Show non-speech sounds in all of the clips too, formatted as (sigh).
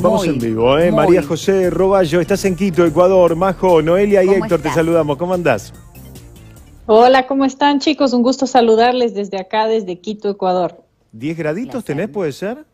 Vamos en vivo, ¿eh? María José Roballo, estás en Quito, Ecuador. Majo, Noelia y Héctor, te saludamos. ¿Cómo andás? Hola, ¿cómo están chicos? Un gusto saludarles desde acá, desde Quito, Ecuador. ¿Diez graditos tenés, puede ser?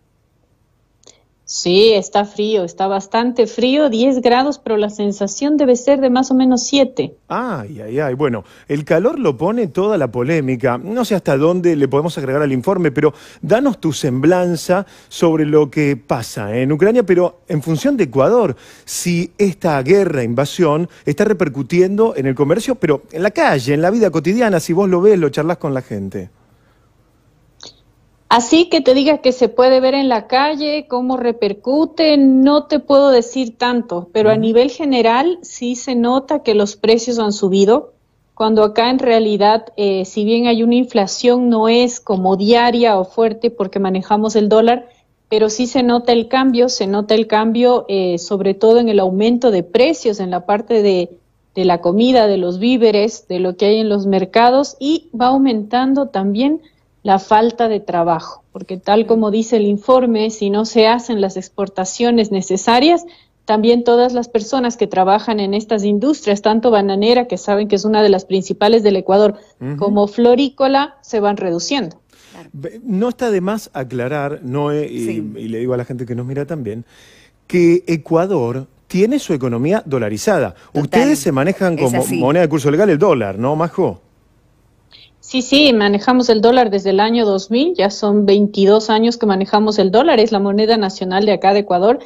Sí, está frío, está bastante frío, 10 grados, pero la sensación debe ser de más o menos 7. Ay, ay, ay. Bueno, el calor lo pone toda la polémica. No sé hasta dónde le podemos agregar al informe, pero danos tu semblanza sobre lo que pasa en Ucrania, pero en función de Ecuador, si esta guerra, invasión, está repercutiendo en el comercio, pero en la calle, en la vida cotidiana, si vos lo ves, lo charlas con la gente. Así que te diga que se puede ver en la calle, cómo repercute, no te puedo decir tanto, pero a nivel general sí se nota que los precios han subido, cuando acá en realidad, eh, si bien hay una inflación, no es como diaria o fuerte porque manejamos el dólar, pero sí se nota el cambio, se nota el cambio eh, sobre todo en el aumento de precios en la parte de, de la comida, de los víveres, de lo que hay en los mercados y va aumentando también la falta de trabajo, porque tal como dice el informe, si no se hacen las exportaciones necesarias, también todas las personas que trabajan en estas industrias, tanto bananera, que saben que es una de las principales del Ecuador, como florícola, se van reduciendo. No está de más aclarar, Noé, y, le digo a la gente que nos mira también, que Ecuador tiene su economía dolarizada. Ustedes se manejan como moneda de curso legal el dólar, ¿no, Majo? Sí, sí, manejamos el dólar desde el año 2000, ya son 22 años que manejamos el dólar, es la moneda nacional de acá de Ecuador,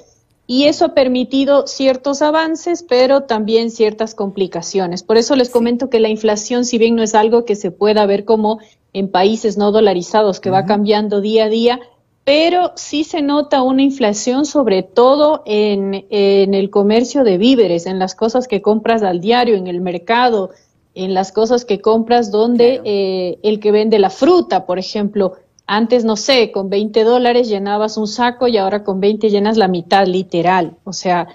y eso ha permitido ciertos avances, pero también ciertas complicaciones. Por eso les comento que la inflación, si bien no es algo que se pueda ver como en países no dolarizados, que va cambiando día a día, pero sí se nota una inflación sobre todo en el comercio de víveres, en las cosas que compras al diario, en el mercado, en las cosas que compras, donde eh, el que vende la fruta, por ejemplo, antes, no sé, con 20 dólares llenabas un saco y ahora con 20 llenas la mitad, literal. O sea,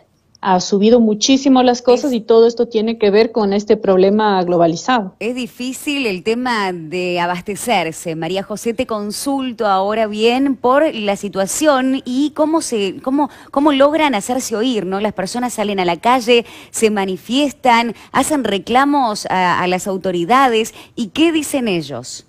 ha subido muchísimo las cosas y todo esto tiene que ver con este problema globalizado. Es difícil el tema de abastecerse. María José, te consulto ahora bien por la situación y cómo se, cómo, cómo logran hacerse oír, ¿no? Las personas salen a la calle, se manifiestan, hacen reclamos a las autoridades y qué dicen ellos.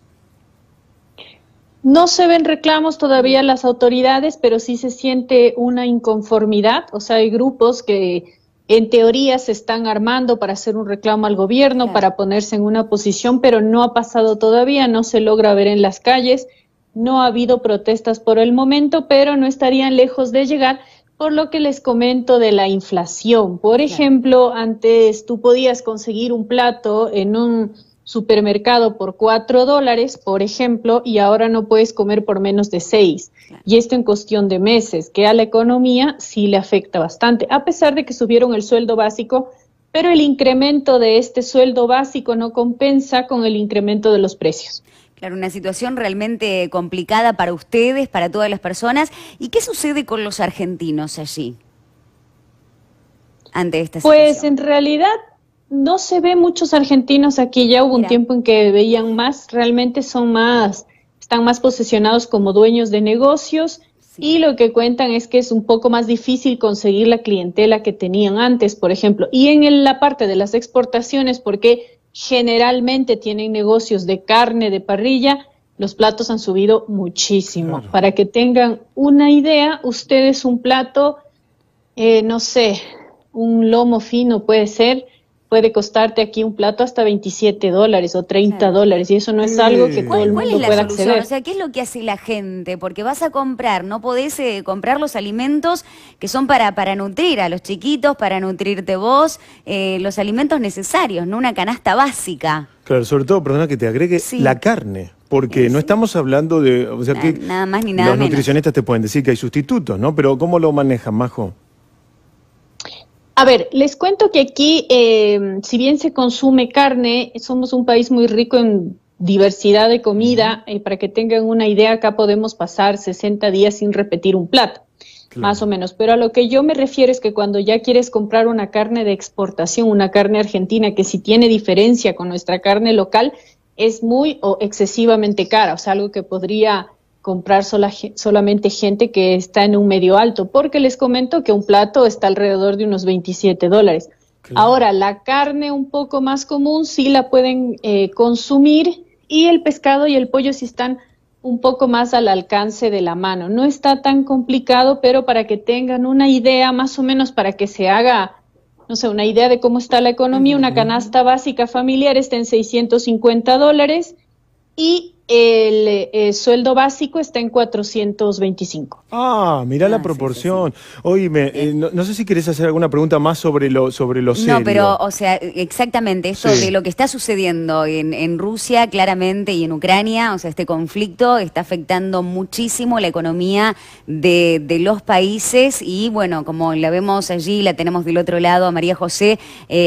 No se ven reclamos todavía las autoridades, pero sí se siente una inconformidad. O sea, hay grupos que en teoría se están armando para hacer un reclamo al gobierno, para ponerse en una posición, pero no ha pasado todavía, no se logra ver en las calles, no ha habido protestas por el momento, pero no estarían lejos de llegar. Por lo que les comento de la inflación. Por ejemplo, antes tú podías conseguir un plato en un supermercado por 4 dólares, por ejemplo, y ahora no puedes comer por menos de 6. Y esto en cuestión de meses, que a la economía sí le afecta bastante, a pesar de que subieron el sueldo básico, pero el incremento de este sueldo básico no compensa con el incremento de los precios. Claro, una situación realmente complicada para ustedes, para todas las personas. ¿Y qué sucede con los argentinos allí? Ante esta pues situación? Pues en realidad no se ve muchos argentinos aquí. Ya hubo un tiempo en que veían más, realmente son más, están más posesionados como dueños de negocios y lo que cuentan es que es un poco más difícil conseguir la clientela que tenían antes, por ejemplo. Y en la parte de las exportaciones, porque generalmente tienen negocios de carne, de parrilla, los platos han subido muchísimo. Para que tengan una idea, ustedes un plato, eh, no sé, un lomo fino puede ser puede costarte aquí un plato hasta 27 dólares o 30 dólares y eso no es algo que todo el ¿Cuál es la solución? O sea, ¿qué es lo que hace la gente? Porque vas a comprar, no podés eh, comprar los alimentos que son para, para nutrir a los chiquitos, para nutrirte vos, eh, los alimentos necesarios, no una canasta básica. Claro, sobre todo, perdona que te agregue, la carne. Porque no estamos hablando de. O sea, que nada más ni nada Los nutricionistas te pueden decir que hay sustitutos, ¿no? Pero ¿cómo lo manejan, Majo? A ver, les cuento que aquí, em, si bien se consume carne, somos un país muy rico en diversidad de comida. Y eh, para que tengan una idea, acá podemos pasar 60 días sin repetir un plato, más o menos. Pero a lo que yo me refiero es que cuando ya quieres comprar una carne de exportación, una carne argentina que si tiene diferencia con nuestra carne local, es muy o excesivamente cara, o sea, algo que podría comprar solamente gente que está en un medio alto, porque les comento que un plato está alrededor de unos 27 dólares. Ahora, la carne un poco más común sí la pueden eh, consumir y el pescado y el pollo sí están un poco más al alcance de la mano. No está tan complicado, pero para que tengan una idea, más o menos para que se haga, no sé, una idea de cómo está la economía, una canasta básica familiar está en 650 dólares y el eh, sueldo básico está en 425. Ah, mira la ah, proporción. Oye, eh, eh, no, sé si querés hacer alguna pregunta más sobre lo sobre los No, pero, o sea, exactamente, eso de lo que está sucediendo en, Rusia, claramente, y en Ucrania, o sea, este conflicto está afectando muchísimo la economía de, los países y, bueno, como la vemos allí, la tenemos del otro lado a María José,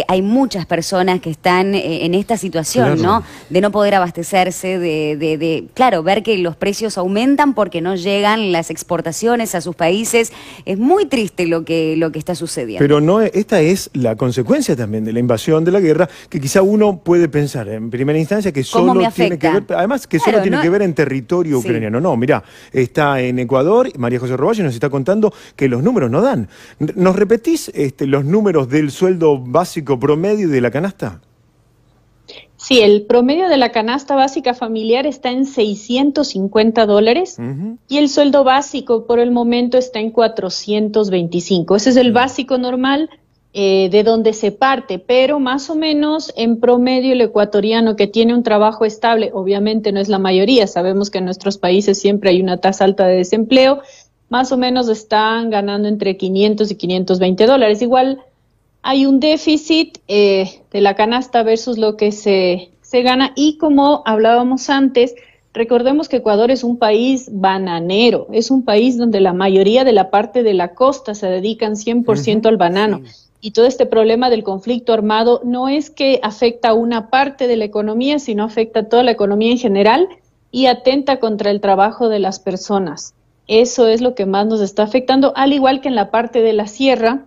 hay muchas personas que están en esta situación, ¿no? De no poder abastecerse, de de, claro, ver que los precios aumentan porque no llegan las exportaciones a sus países. Es muy triste lo que, lo que está sucediendo. Pero no, esta es la consecuencia también de la invasión de la guerra, que quizá uno puede pensar en primera instancia que solo tiene que ver, además que solo tiene que ver en territorio ucraniano. No, mira, está en Ecuador, María José Roballo nos está contando que los números no dan. ¿Nos repetís este, los números del sueldo básico promedio de la canasta? Sí, el promedio de la canasta básica familiar está en 650 dólares y el sueldo básico por el momento está en 425. Ese es el mm. básico normal eh, de donde se parte, pero más o menos en promedio el ecuatoriano que tiene un trabajo estable, obviamente no es la mayoría, sabemos que en nuestros países siempre hay una tasa alta de desempleo, más o menos están ganando entre 500 y 520 dólares. Igual hay un déficit eh, de la canasta versus lo que se, se gana y como hablábamos antes, Recordemos que Ecuador es un país bananero, es un país donde la mayoría de la parte de la costa se dedican 100% al banano. Y todo este problema del conflicto armado no es que afecta a una parte de la economía, sino afecta a toda la economía en general y atenta contra el trabajo de las personas. Eso es lo que más nos está afectando, al igual que en la parte de la sierra,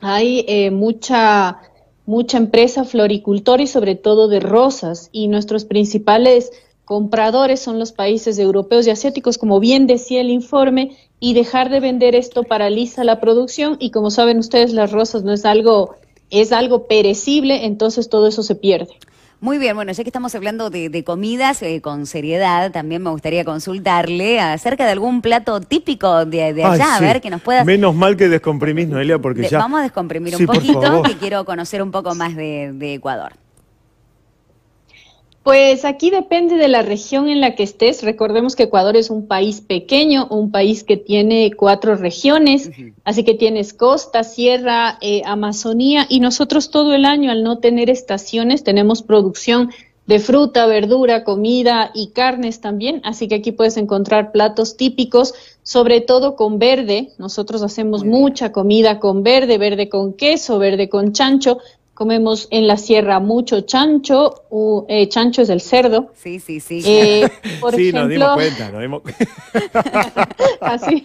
hay eh, mucha, mucha empresa floricultora y sobre todo de rosas y nuestros principales compradores son los países europeos y asiáticos, como bien decía el informe, y dejar de vender esto paraliza la producción y como saben ustedes las rosas no es algo es algo perecible, entonces todo eso se pierde. Muy bien, bueno, ya que estamos hablando de, comidas eh, con seriedad, también me gustaría consultarle acerca de algún plato típico de, allá, a ver que nos pueda Menos mal que descomprimís, Noelia, porque ya... Vamos a descomprimir un poquito, que quiero conocer un poco más de Ecuador. Pues aquí depende de la región en la que estés. Recordemos que Ecuador es un país pequeño, un país que tiene cuatro regiones, así que tienes costa, sierra, eh, Amazonía y nosotros todo el año al no tener estaciones tenemos producción de fruta, verdura, comida y carnes también, así que aquí puedes encontrar platos típicos, sobre todo con verde. Nosotros hacemos mucha comida con verde, verde con queso, verde con chancho, comemos en la sierra mucho chancho, eh, chancho es el cerdo. Sí, sí, sí. Eh, (laughs) por sí, ejemplo, nos dimos cuenta, nos dimos (laughs) Así,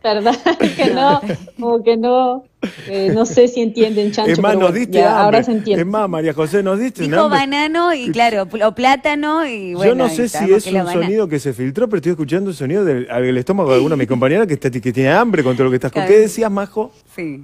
verdad (laughs) que no, como que no, eh, no sé si entienden chancho. Es más, nos diste ahora se entiende. Es más, María José, nos diste Dijo banano y claro, o plátano y bueno. Yo no sé si es un sonido que se filtró, pero estoy escuchando el sonido del, estómago de alguna de mis compañeras que, está, que tiene hambre con todo lo que estás... Claro. ¿Qué decías, Majo? Sí.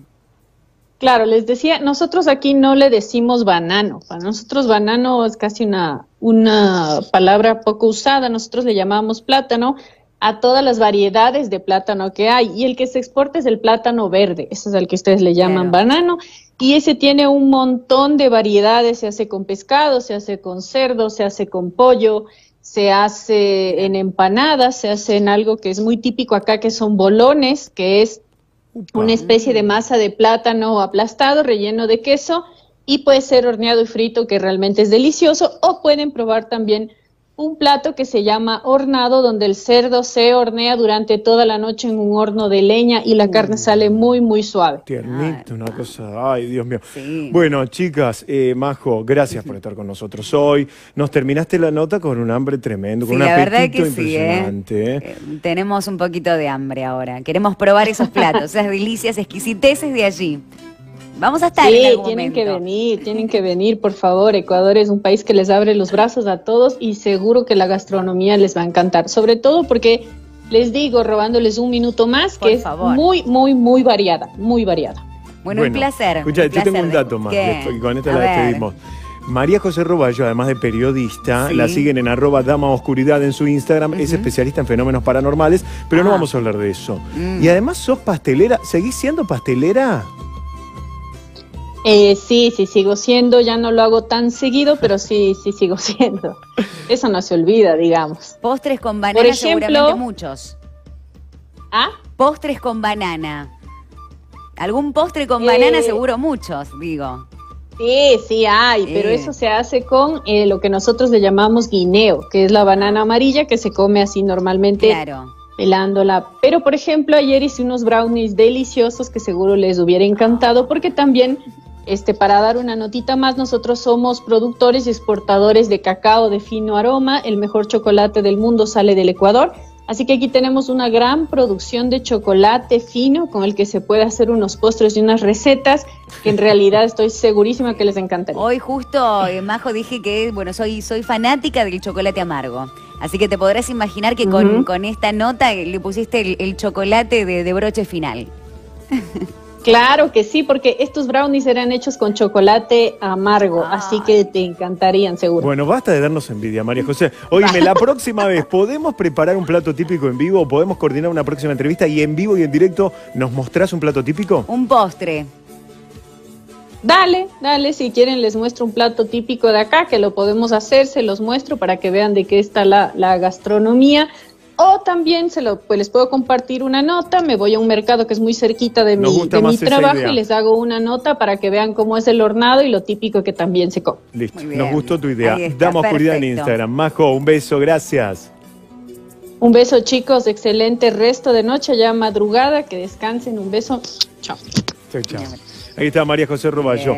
Claro, les decía, nosotros aquí no le decimos banano. Para nosotros banano es casi una, una palabra poco usada. Nosotros le llamamos plátano a todas las variedades de plátano que hay. Y el que se exporta es el plátano verde. Ese es el que ustedes le llaman banano. Y ese tiene un montón de variedades. Se hace con pescado, se hace con cerdo, se hace con pollo, se hace en empanadas, se hace en algo que es muy típico acá, que son bolones, que es una especie de masa de plátano aplastado, relleno de queso, y puede ser horneado y frito, que realmente es delicioso, o pueden probar también un plato que se llama hornado, donde el cerdo se hornea durante toda la noche en un horno de leña y la carne sale muy, muy suave. Tiernito, una cosa, ay Dios mío. Bueno, chicas, eh, Majo, gracias por estar con nosotros hoy. Nos terminaste la nota con un hambre tremendo, con sí, un la verdad que Sí, ¿eh? ¿eh? tenemos un poquito de hambre ahora. Queremos probar esos platos, (laughs) esas delicias, exquisiteces de allí. Vamos a estar. en algún tienen que venir, tienen que venir, por favor. Ecuador es un país que les abre los brazos a todos y seguro que la gastronomía les va a encantar, sobre todo porque les digo, robándoles un minuto más, que es muy, muy, muy variada, muy variada. Bueno, un placer. Escucha, yo tengo un dato más, y con esto la despedimos. María José Roballo, además de periodista, la siguen en arroba dama oscuridad en su Instagram, es especialista en fenómenos paranormales, pero no ah. vamos a hablar de eso. Mm. Y además sos pastelera, ¿seguís siendo pastelera? Eh, sí, sí, sigo siendo, ya no lo hago tan seguido, pero sí, sí, sigo (laughs) siendo. Eso no se olvida, digamos. Postres con banana, Por ejemplo, seguramente muchos. ¿Ah? Postres con banana. Algún postre con banana, eh. seguro muchos, digo. Sí, sí hay, pero eh. eso se hace con lo que nosotros le llamamos guineo, que es la banana amarilla que se come así normalmente. pelándola. Pero por ejemplo, ayer hice unos brownies deliciosos que seguro les hubiera encantado porque también este, para dar una notita más, nosotros somos productores y exportadores de cacao de fino aroma. El mejor chocolate del mundo sale del Ecuador. Así que aquí tenemos una gran producción de chocolate fino con el que se puede hacer unos postres y unas recetas que en (laughs) realidad estoy segurísima que les encantarán. Hoy justo, eh, Majo, dije que bueno, soy, soy fanática del chocolate amargo. Así que te podrás imaginar que con, con, esta nota le pusiste el, chocolate de broche final. (laughs) Claro que sí, porque estos brownies eran hechos con chocolate amargo, ah. así que te encantarían seguro. Bueno, basta de darnos envidia, María José. Oíme, la (laughs) próxima vez, ¿podemos preparar un plato típico en vivo? ¿Podemos coordinar una próxima entrevista y en vivo y en directo nos mostrás un plato típico? Un postre. Dale, dale, si quieren les muestro un plato típico de acá, que lo podemos hacer, se los muestro para que vean de qué está la gastronomía. O también se lo, pues, les puedo compartir una nota, me voy a un mercado que es muy cerquita de mi, de mi trabajo y les hago una nota para que vean cómo es el hornado y lo típico que también se come. Listo, nos gustó tu idea. Damos oscuridad en Instagram. Majo, un beso, gracias. Un beso chicos, excelente resto de noche, ya madrugada, que descansen, un beso. Chao. Chao, chao. Ahí está María José Roballo.